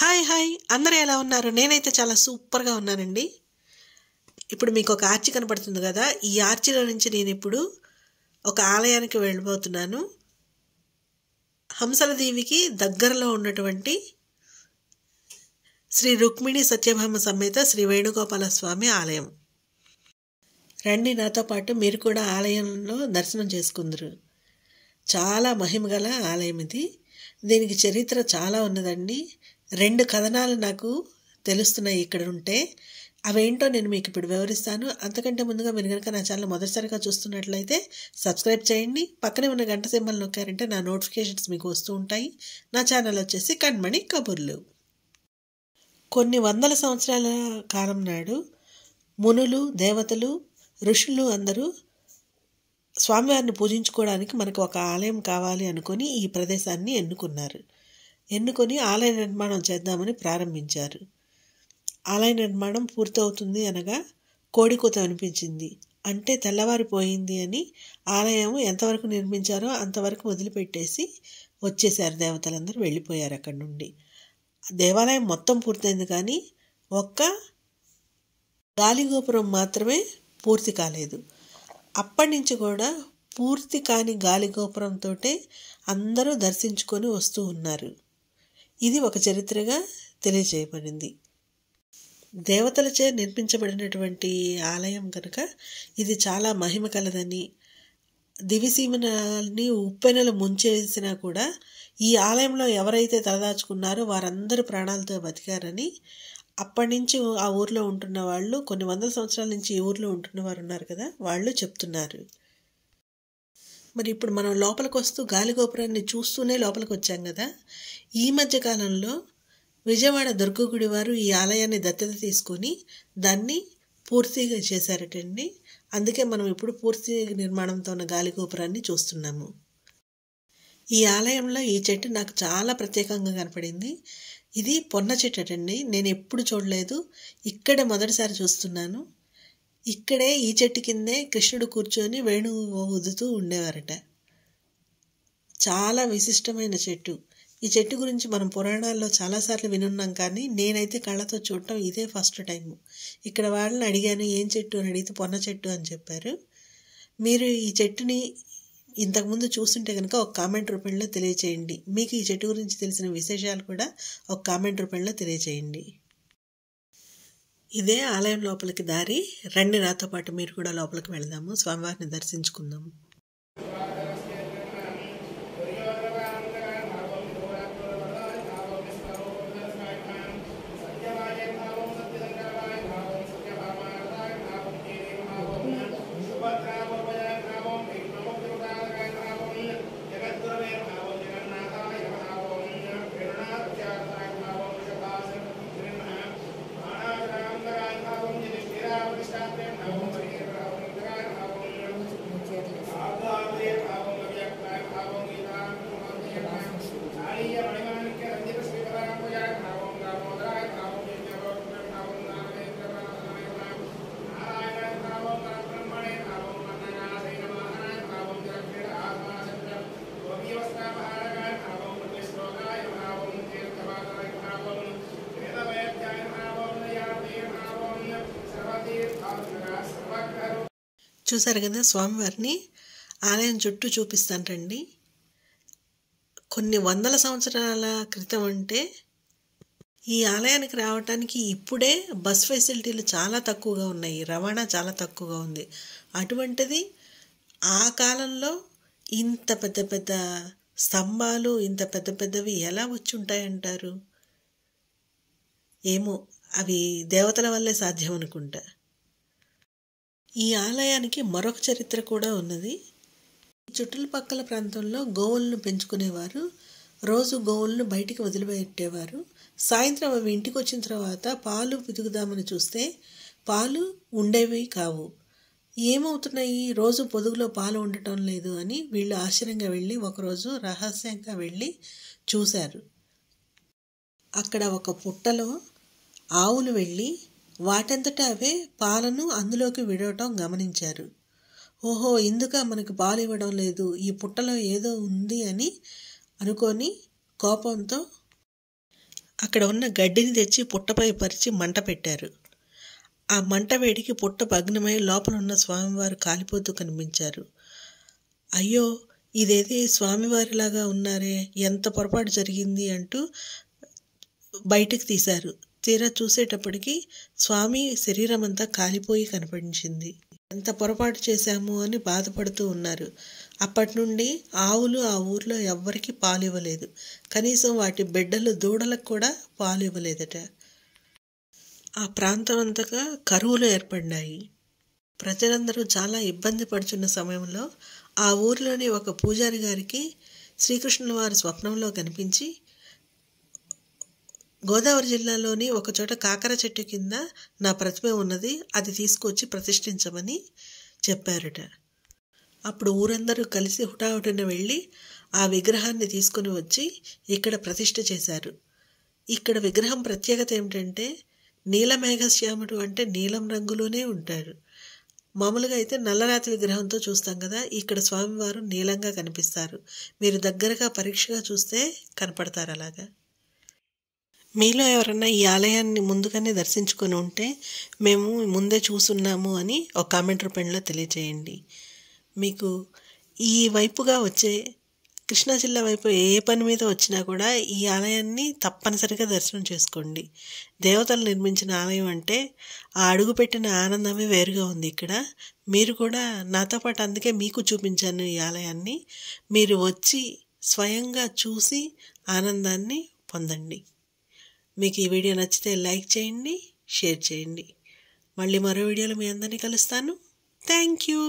hi hi అందరు ఎలా ఉన్నారు నేనైతే చాలా సూపర్గా ఉన్నానండి ఇప్పుడు మీకు ఒక ఆర్చి కనపడుతుంది కదా ఈ ఆర్చిలో నుంచి నేను ఇప్పుడు ఒక ఆలయానికి వెళ్ళిపోతున్నాను హంసల దేవికి దగ్గరలో ఉన్నటువంటి శ్రీ రుక్మిణి సత్యభామ సమేత శ్రీ వేణుగోపాల స్వామి ఆలయం రండి నాతో పాటు మీరు కూడా ఆలయంలో దర్శనం చేసుకుందరు చాలా మహిమగల ఆలయం ఇది దీనికి చరిత్ర చాలా ఉన్నదండి రెండు కథనాలు నాకు తెలుస్తున్నాయి ఇక్కడ ఉంటే అవేంటో నేను మీకు ఇప్పుడు వివరిస్తాను అంతకంటే ముందుగా మీరు కనుక నా ఛానల్ మొదటిసారిగా చూస్తున్నట్లయితే సబ్స్క్రైబ్ చేయండి పక్కనే ఉన్న గంట సింబల్ నొక్కారంటే నా నోటిఫికేషన్స్ మీకు వస్తూ ఉంటాయి నా ఛానల్ వచ్చేసి కణ్మణి కబుర్లు కొన్ని వందల సంవత్సరాల కాలం నాడు మునులు దేవతలు ఋషులు అందరూ స్వామివారిని పూజించుకోవడానికి మనకు ఒక ఆలయం కావాలి అనుకుని ఈ ప్రదేశాన్ని ఎన్నుకున్నారు ఎన్నుకొని ఆలయ నిర్మాణం చేద్దామని ప్రారంభించారు ఆలయ నిర్మాణం పూర్తవుతుంది అనగా కోడికూత అనిపించింది అంటే తెల్లవారిపోయింది అని ఆలయం ఎంతవరకు నిర్మించారో అంతవరకు వదిలిపెట్టేసి వచ్చేసారు దేవతలందరూ వెళ్ళిపోయారు అక్కడి నుండి దేవాలయం మొత్తం పూర్తయింది కానీ ఒక్క గాలిగోపురం మాత్రమే పూర్తి కాలేదు అప్పటి నుంచి కూడా పూర్తి కాని గాలిగోపురంతో అందరూ దర్శించుకొని వస్తూ ఉన్నారు ఇది ఒక చరిత్రగా తెలియజేయబడింది దేవతలచే నిర్మించబడినటువంటి ఆలయం కనుక ఇది చాలా మహిమ కలదని దివిసీమని ఉప్పెనలు ముంచేసినా కూడా ఈ ఆలయంలో ఎవరైతే తలదాచుకున్నారో వారందరూ ప్రాణాలతో బతికారని అప్పటి నుంచి ఆ ఊర్లో ఉంటున్న వాళ్ళు కొన్ని వందల సంవత్సరాల నుంచి ఈ ఊర్లో ఉంటున్న వారు ఉన్నారు కదా వాళ్ళు చెప్తున్నారు మరి ఇప్పుడు మనం లోపలికి వస్తూ గాలిగోపురాన్ని చూస్తూనే లోపలికి వచ్చాం కదా ఈ మధ్య కాలంలో విజయవాడ దుర్గగుడి వారు ఈ ఆలయాన్ని దత్తత తీసుకొని దాన్ని పూర్తిగా చేశారటండి అందుకే మనం ఇప్పుడు పూర్తి నిర్మాణంతో ఉన్న గాలిగోపురాన్ని చూస్తున్నాము ఈ ఆలయంలో ఈ చెట్టు నాకు చాలా ప్రత్యేకంగా కనపడింది ఇది పొన్న చెట్టు అటండి నేను ఎప్పుడు చూడలేదు ఇక్కడ మొదటిసారి చూస్తున్నాను ఇక్కడే ఈ చెట్టు కిందే కృష్ణుడు కూర్చొని వేణువు ఊదుతూ ఉండేవారట చాలా విశిష్టమైన చెట్టు ఈ చెట్టు గురించి మనం పురాణాల్లో చాలాసార్లు వినున్నాం కానీ నేనైతే కళ్ళతో చూడటం ఇదే ఫస్ట్ టైము ఇక్కడ వాళ్ళని అడిగాను ఏం చెట్టు అని అడిగితే పొన్న చెట్టు అని చెప్పారు మీరు ఈ చెట్టుని ఇంతకుముందు చూస్తుంటే కనుక ఒక కామెంట్ రూపంలో తెలియచేయండి మీకు ఈ చెట్టు గురించి తెలిసిన విశేషాలు కూడా ఒక కామెంట్ రూపంలో తెలియచేయండి ఇదే ఆలయం లోపలికి దారి రండి నాతో పాటు మీరు కూడా లోపలికి వెళదాము స్వామివారిని దర్శించుకుందాము చూసారు కదా స్వామివారిని ఆలయం చుట్టూ చూపిస్తాను రండి కొన్ని వందల సంవత్సరాల క్రితం అంటే ఈ ఆలయానికి రావడానికి ఇప్పుడే బస్ ఫెసిలిటీలు చాలా తక్కువగా ఉన్నాయి రవాణా చాలా తక్కువగా ఉంది అటువంటిది ఆ కాలంలో ఇంత పెద్ద పెద్ద స్తంభాలు ఇంత పెద్ద పెద్దవి ఎలా వచ్చి ఉంటాయంటారు ఏమో అవి దేవతల వల్లే సాధ్యం అనుకుంటా ఈ ఆలయానికి మరొక చరిత్ర కూడా ఉన్నది చుట్టుపక్కల ప్రాంతంలో గోవులను పెంచుకునేవారు రోజు గోవులను బయటికి వదిలిపెట్టేవారు సాయంత్రం అవి ఇంటికి వచ్చిన తర్వాత పాలు పితుకుదామని చూస్తే పాలు ఉండేవి కావు ఏమవుతున్నాయి రోజు పొదుగులో పాలు ఉండటం లేదు అని వీళ్ళు ఆశ్చర్యంగా వెళ్ళి ఒకరోజు రహస్యంగా వెళ్ళి చూశారు అక్కడ ఒక పుట్టలో ఆవులు వెళ్ళి వాటంతటా అవే పాలను అందులోకి విడవటం గమనించారు ఓహో ఇందుక మనకు పాలు ఇవ్వడం లేదు ఈ పుట్టలో ఏదో ఉంది అని అనుకొని కోపంతో అక్కడ ఉన్న గడ్డిని తెచ్చి పుట్టపై పరిచి మంట పెట్టారు ఆ మంట వేడికి పుట్ట భగ్నమై లోపల ఉన్న స్వామివారు కాలిపోతూ కనిపించారు అయ్యో ఇదేది స్వామివారిలాగా ఉన్నారే ఎంత పొరపాటు జరిగింది అంటూ బయటకు తీశారు తీరా చూసేటప్పటికి స్వామి శరీరం అంతా కాలిపోయి కనపడించింది ఎంత పొరపాటు చేశాము అని బాధపడుతూ ఉన్నారు అప్పటి నుండి ఆవులు ఆ ఊర్లో ఎవ్వరికీ పాలు ఇవ్వలేదు కనీసం వాటి బిడ్డలు దూడలకు కూడా పాలు ఇవ్వలేదట ఆ ప్రాంతం అంతగా కరువులు ఏర్పడినాయి ప్రజలందరూ చాలా ఇబ్బంది పడుచున్న సమయంలో ఆ ఊరిలోని ఒక పూజారి గారికి శ్రీకృష్ణుల వారి స్వప్నంలో కనిపించి గోదావరి జిల్లాలోని ఒకచోట కాకర చెట్టు కింద నా ప్రతిమ ఉన్నది అది తీసుకొచ్చి ప్రతిష్ఠించమని చెప్పారట అప్పుడు ఊరందరూ కలిసి హుటాహుటిన వెళ్ళి ఆ విగ్రహాన్ని తీసుకుని వచ్చి ఇక్కడ ప్రతిష్ఠ చేశారు ఇక్కడ విగ్రహం ప్రత్యేకత ఏమిటంటే నీలమేఘశ్యాముడు అంటే నీలం రంగులోనే ఉంటారు మామూలుగా అయితే నల్లరాతి విగ్రహంతో చూస్తాం కదా ఇక్కడ స్వామివారు నీలంగా కనిపిస్తారు మీరు దగ్గరగా పరీక్షగా చూస్తే కనపడతారు అలాగా మీలో ఎవరన్నా ఈ ఆలయాన్ని ముందుగానే దర్శించుకొని ఉంటే మేము ముందే చూసున్నాము అని ఒక కామెంట్ రూపంలో తెలియజేయండి మీకు ఈ వైపుగా వచ్చే కృష్ణా జిల్లా వైపు ఏ పని మీద వచ్చినా కూడా ఈ ఆలయాన్ని తప్పనిసరిగా దర్శనం చేసుకోండి దేవతలు నిర్మించిన ఆలయం అంటే ఆ అడుగు పెట్టిన ఆనందమే వేరుగా ఉంది ఇక్కడ మీరు కూడా నాతో పాటు అందుకే మీకు చూపించాను ఈ ఆలయాన్ని మీరు వచ్చి స్వయంగా చూసి ఆనందాన్ని పొందండి మీకు ఈ వీడియో నచ్చితే లైక్ చేయండి షేర్ చేయండి మళ్ళీ మరో వీడియోలో మీ అందరినీ కలుస్తాను థ్యాంక్ యూ